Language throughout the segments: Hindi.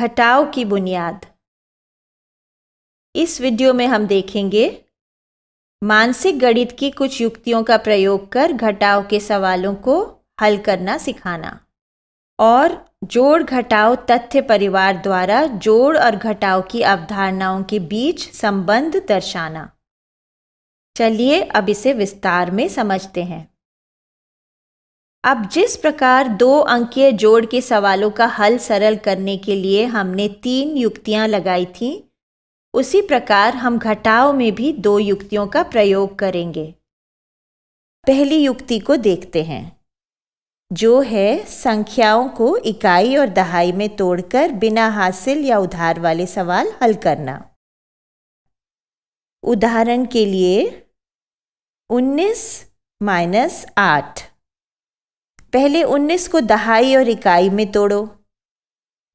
घटाव की बुनियाद इस वीडियो में हम देखेंगे मानसिक गणित की कुछ युक्तियों का प्रयोग कर घटाव के सवालों को हल करना सिखाना और जोड़ घटाव तथ्य परिवार द्वारा जोड़ और घटाव की अवधारणाओं के बीच संबंध दर्शाना चलिए अब इसे विस्तार में समझते हैं अब जिस प्रकार दो अंकीय जोड़ के सवालों का हल सरल करने के लिए हमने तीन युक्तियां लगाई थीं उसी प्रकार हम घटाव में भी दो युक्तियों का प्रयोग करेंगे पहली युक्ति को देखते हैं जो है संख्याओं को इकाई और दहाई में तोड़कर बिना हासिल या उधार वाले सवाल हल करना उदाहरण के लिए 19 माइनस आठ पहले उन्नीस को दहाई और इकाई में तोड़ो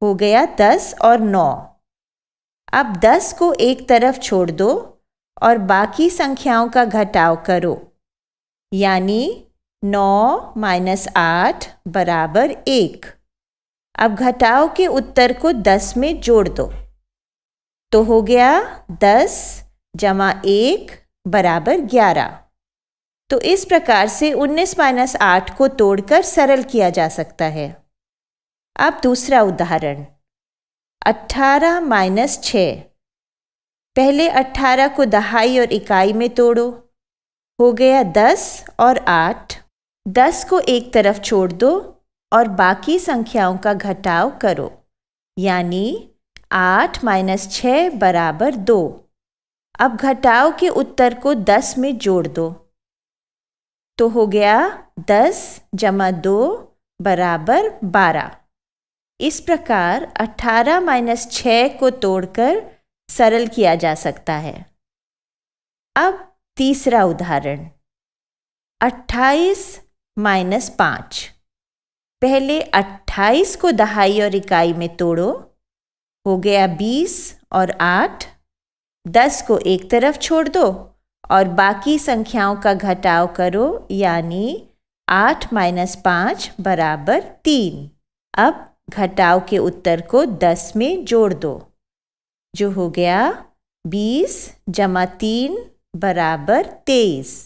हो गया दस और नौ अब दस को एक तरफ छोड़ दो और बाकी संख्याओं का घटाव करो यानी नौ माइनस आठ बराबर एक अब घटाओ के उत्तर को दस में जोड़ दो तो हो गया दस जमा एक बराबर ग्यारह तो इस प्रकार से 19 माइनस आठ को तोड़कर सरल किया जा सकता है अब दूसरा उदाहरण 18 माइनस छ पहले 18 को दहाई और इकाई में तोड़ो हो गया 10 और 8 10 को एक तरफ छोड़ दो और बाकी संख्याओं का घटाव करो यानी 8 माइनस छ बराबर दो अब घटाव के उत्तर को 10 में जोड़ दो तो हो गया दस जमा दो बराबर बारह इस प्रकार अट्ठारह माइनस छः को तोड़कर सरल किया जा सकता है अब तीसरा उदाहरण अट्ठाईस माइनस पाँच पहले अट्ठाईस को दहाई और इकाई में तोड़ो हो गया बीस और आठ दस को एक तरफ छोड़ दो और बाकी संख्याओं का घटाव करो यानी आठ माइनस पाँच बराबर तीन अब घटाव के उत्तर को दस में जोड़ दो जो हो गया बीस जमा तीन बराबर तेईस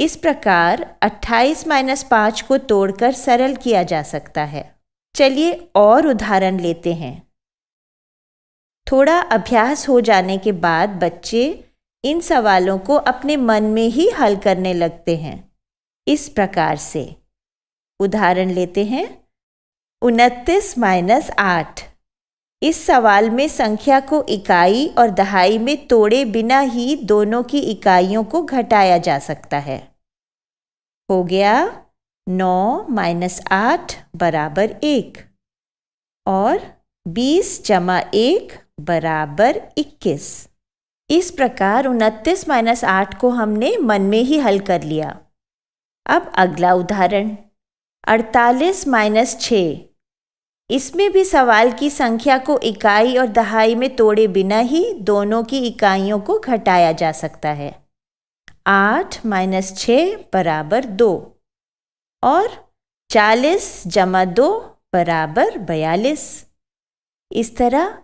इस प्रकार अट्ठाईस माइनस पाँच को तोड़कर सरल किया जा सकता है चलिए और उदाहरण लेते हैं थोड़ा अभ्यास हो जाने के बाद बच्चे इन सवालों को अपने मन में ही हल करने लगते हैं इस प्रकार से उदाहरण लेते हैं उनतीस माइनस आठ इस सवाल में संख्या को इकाई और दहाई में तोड़े बिना ही दोनों की इकाइयों को घटाया जा सकता है हो गया नौ माइनस आठ बराबर एक और बीस जमा एक बराबर इक्कीस इस प्रकार उनतीस माइनस आठ को हमने मन में ही हल कर लिया अब अगला उदाहरण अड़तालीस माइनस छ इसमें भी सवाल की संख्या को इकाई और दहाई में तोड़े बिना ही दोनों की इकाइयों को घटाया जा सकता है आठ माइनस छ बराबर दो और चालीस जमा दो बराबर बयालीस इस तरह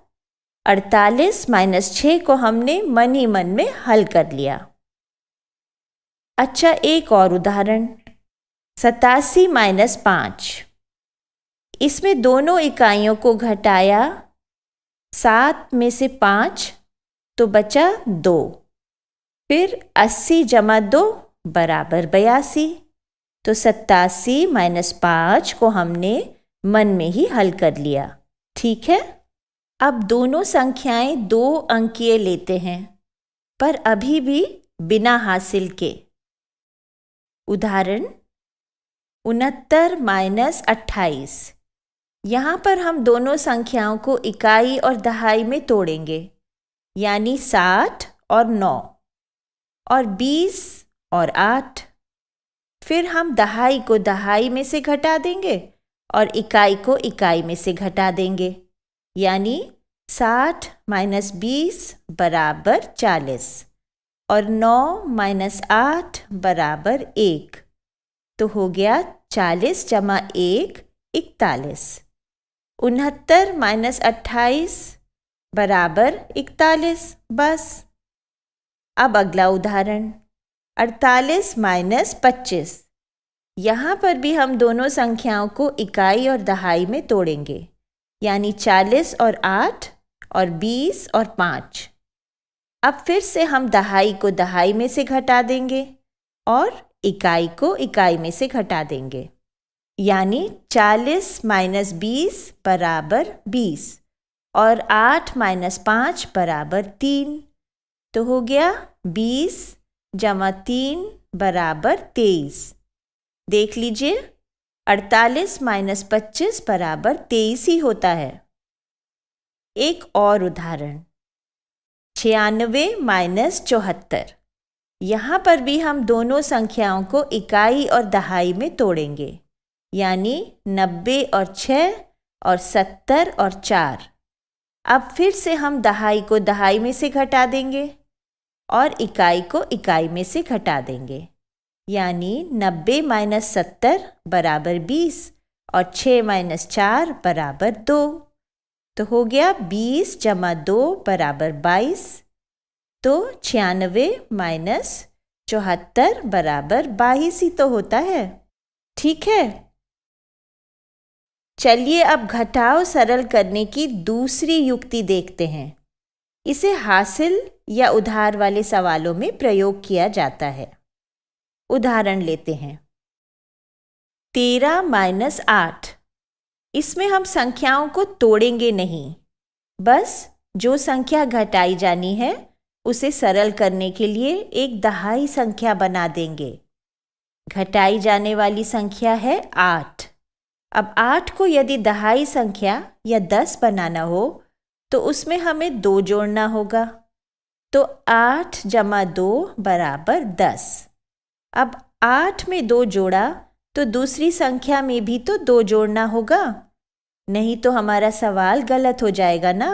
अड़तालीस माइनस छः को हमने मन ही मन में हल कर लिया अच्छा एक और उदाहरण सतासी माइनस पाँच इसमें दोनों इकाइयों को घटाया सात में से पाँच तो बचा दो फिर अस्सी जमा दो बराबर बयासी तो सत्तासी माइनस पाँच को हमने मन में ही हल कर लिया ठीक है अब दोनों संख्याएं दो अंकीय लेते हैं पर अभी भी बिना हासिल के उदाहरण उनहत्तर माइनस अट्ठाईस यहाँ पर हम दोनों संख्याओं को इकाई और दहाई में तोड़ेंगे यानी साठ और नौ और बीस और आठ फिर हम दहाई को दहाई में से घटा देंगे और इकाई को इकाई में से घटा देंगे यानी साठ माइनस बीस बराबर चालीस और नौ माइनस आठ बराबर एक तो हो गया चालीस जमा एक इकतालीस उनहत्तर माइनस अट्ठाईस बराबर इकतालीस बस अब अगला उदाहरण अड़तालीस माइनस पच्चीस यहाँ पर भी हम दोनों संख्याओं को इकाई और दहाई में तोड़ेंगे यानी चालीस और आठ और बीस और पाँच अब फिर से हम दहाई को दहाई में से घटा देंगे और इकाई को इकाई में से घटा देंगे यानी चालीस माइनस बीस बराबर बीस और आठ माइनस पाँच बराबर तीन तो हो गया बीस जमा तीन बराबर तेईस देख लीजिए अड़तालीस माइनस पच्चीस बराबर तेईस ही होता है एक और उदाहरण छियानवे माइनस चौहत्तर यहाँ पर भी हम दोनों संख्याओं को इकाई और दहाई में तोड़ेंगे यानी नब्बे और छः और सत्तर और चार अब फिर से हम दहाई को दहाई में से घटा देंगे और इकाई को इकाई में से घटा देंगे यानी नब्बे माइनस सत्तर बराबर बीस और छः माइनस चार बराबर दो तो हो गया बीस जमा दो बराबर बाईस तो छियानवे माइनस चौहत्तर बराबर बाईस ही तो होता है ठीक है चलिए अब घटाव सरल करने की दूसरी युक्ति देखते हैं इसे हासिल या उधार वाले सवालों में प्रयोग किया जाता है उदाहरण लेते हैं तेरह माइनस आठ इसमें हम संख्याओं को तोड़ेंगे नहीं बस जो संख्या घटाई जानी है उसे सरल करने के लिए एक दहाई संख्या बना देंगे घटाई जाने वाली संख्या है आठ अब आठ को यदि दहाई संख्या या दस बनाना हो तो उसमें हमें दो जोड़ना होगा तो आठ जमा दो बराबर दस अब आठ में दो जोड़ा तो दूसरी संख्या में भी तो दो जोड़ना होगा नहीं तो हमारा सवाल गलत हो जाएगा ना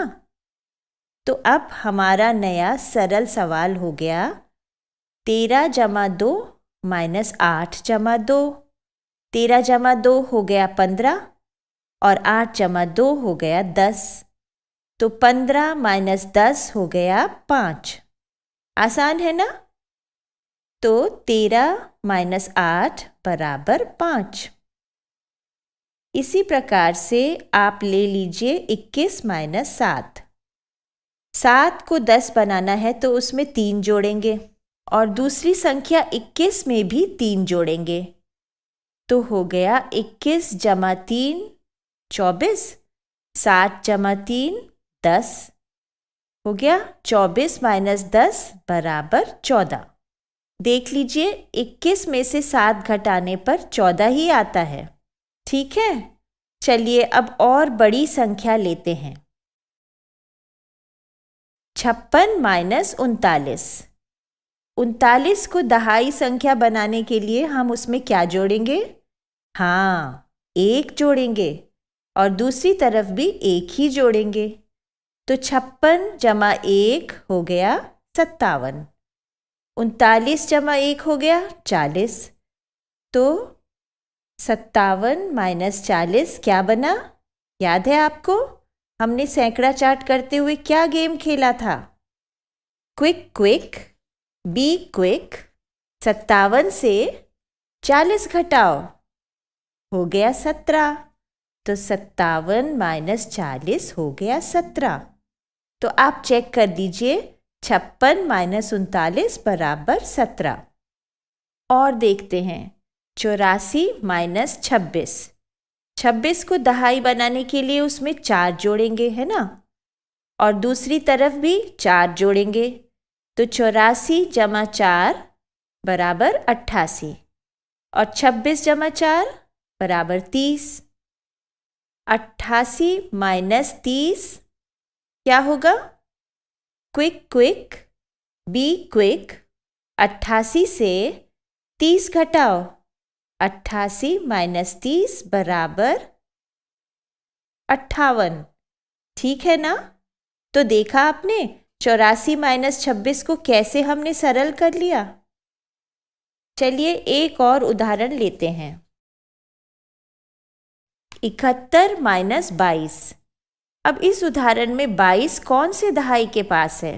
तो अब हमारा नया सरल सवाल हो गया तेरह जमा दो माइनस आठ जमा दो तेरह जमा दो हो गया पंद्रह और आठ जमा दो हो गया दस तो पंद्रह माइनस दस हो गया पाँच आसान है ना तो तेरह माइनस आठ बराबर पाँच इसी प्रकार से आप ले लीजिए इक्कीस माइनस सात सात को दस बनाना है तो उसमें तीन जोड़ेंगे और दूसरी संख्या इक्कीस में भी तीन जोड़ेंगे तो हो गया इक्कीस जमा तीन चौबीस सात जमा तीन दस हो गया चौबीस माइनस दस बराबर चौदह देख लीजिए 21 में से सात घटाने पर 14 ही आता है ठीक है चलिए अब और बड़ी संख्या लेते हैं छप्पन माइनस उनतालीस उनतालीस को दहाई संख्या बनाने के लिए हम उसमें क्या जोड़ेंगे हाँ एक जोड़ेंगे और दूसरी तरफ भी एक ही जोड़ेंगे तो छप्पन जमा एक हो गया सत्तावन उनतालीस जमा एक हो गया चालीस तो सत्तावन माइनस चालीस क्या बना याद है आपको हमने सैकड़ा चार्ट करते हुए क्या गेम खेला था क्विक क्विक बी क्विक सत्तावन से चालीस घटाओ हो गया सत्रह तो सत्तावन माइनस चालीस हो गया सत्रह तो आप चेक कर दीजिए छप्पन माइनस उनतालीस बराबर सत्रह और देखते हैं चौरासी माइनस छब्बीस छब्बीस को दहाई बनाने के लिए उसमें चार जोड़ेंगे है ना और दूसरी तरफ भी चार जोड़ेंगे तो चौरासी जमा चार बराबर अट्ठासी और छब्बीस जमा चार बराबर तीस अट्ठासी माइनस तीस क्या होगा क्विक क्विक बी क्विक अट्ठासी से तीस घटाओ अट्ठासी माइनस तीस बराबर अट्ठावन ठीक है ना तो देखा आपने चौरासी माइनस छब्बीस को कैसे हमने सरल कर लिया चलिए एक और उदाहरण लेते हैं इकहत्तर माइनस बाईस अब इस उदाहरण में 22 कौन से दहाई के पास है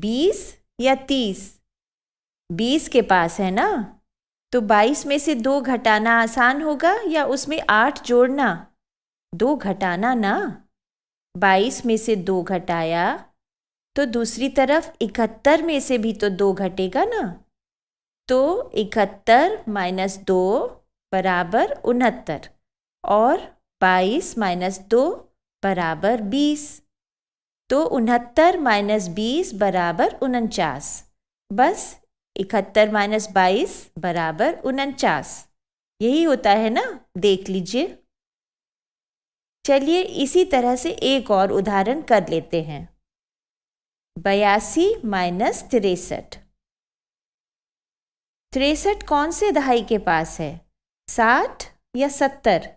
20 या 30? 20 के पास है ना तो 22 में से दो घटाना आसान होगा या उसमें आठ जोड़ना दो घटाना ना 22 में से दो घटाया तो दूसरी तरफ इकहत्तर में से भी तो दो घटेगा ना तो इकहत्तर माइनस दो बराबर उनहत्तर और बाईस माइनस दो बराबर बीस तो उनहत्तर माइनस बीस बराबर उनचास बस इकहत्तर माइनस बाईस बराबर उनचास यही होता है ना देख लीजिए चलिए इसी तरह से एक और उदाहरण कर लेते हैं बयासी माइनस तिरसठ तिरसठ कौन से दहाई के पास है साठ या सत्तर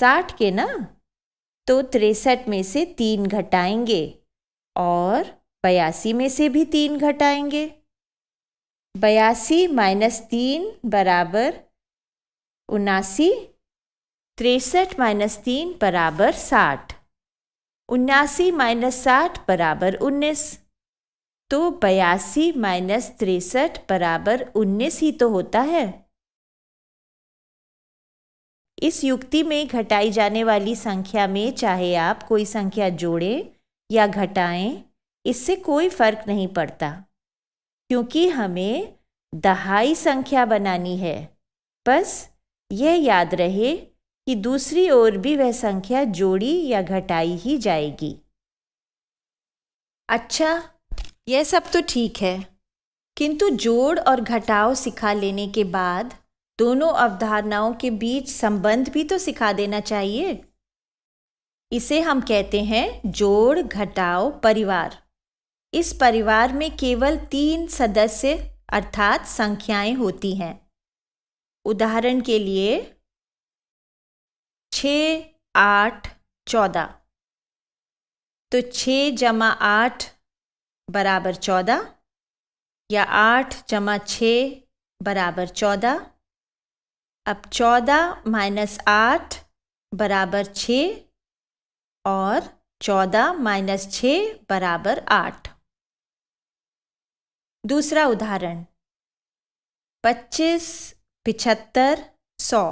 साठ के ना तो तिरसठ में से तीन घटाएंगे और बयासी में से भी तीन घटाएंगे बयासी माइनस तीन बराबर उनासी तिरसठ माइनस तीन बराबर साठ उन्यासी माइनस साठ बराबर उन्नीस तो बयासी माइनस तिरसठ बराबर उन्नीस ही तो होता है इस युक्ति में घटाई जाने वाली संख्या में चाहे आप कोई संख्या जोड़ें या घटाएं इससे कोई फर्क नहीं पड़ता क्योंकि हमें दहाई संख्या बनानी है बस यह याद रहे कि दूसरी ओर भी वह संख्या जोड़ी या घटाई ही जाएगी अच्छा यह सब तो ठीक है किंतु जोड़ और घटाव सिखा लेने के बाद दोनों अवधारणाओं के बीच संबंध भी तो सिखा देना चाहिए इसे हम कहते हैं जोड़ घटाओ परिवार इस परिवार में केवल तीन सदस्य अर्थात संख्याएं होती हैं उदाहरण के लिए छ आठ चौदह तो छ जमा आठ बराबर चौदह या आठ जमा छ बराबर चौदह अब चौदह माइनस आठ बराबर छ और चौदह माइनस छ बराबर आठ दूसरा उदाहरण पच्चीस पिछहत्तर सौ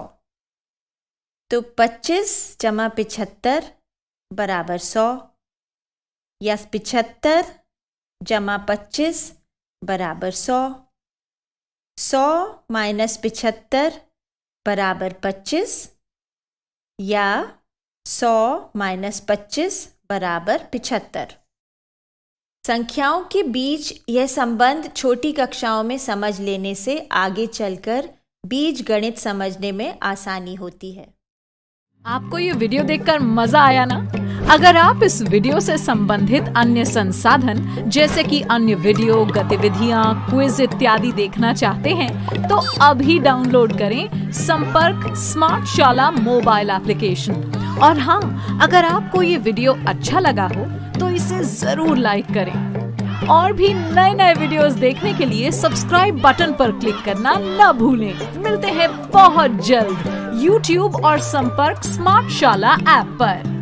तो पच्चीस जमा पिछहत्तर बराबर सौ या पिछहत्तर जमा पच्चीस बराबर सौ सौ माइनस पिछहत्तर बराबर 25 या 100 माइनस पच्चीस बराबर पिछहत्तर संख्याओं के बीच यह संबंध छोटी कक्षाओं में समझ लेने से आगे चलकर बीज गणित समझने में आसानी होती है आपको ये वीडियो देखकर मज़ा आया ना अगर आप इस वीडियो से संबंधित अन्य संसाधन जैसे कि अन्य वीडियो गतिविधियाँ क्विज इत्यादि देखना चाहते हैं तो अभी डाउनलोड करें संपर्क स्मार्ट शाला मोबाइल एप्लीकेशन और हाँ अगर आपको ये वीडियो अच्छा लगा हो तो इसे जरूर लाइक करें और भी नए नए वीडियोस देखने के लिए सब्सक्राइब बटन पर क्लिक करना न भूलें मिलते हैं बहुत जल्द YouTube और संपर्क स्मार्ट शाला ऐप पर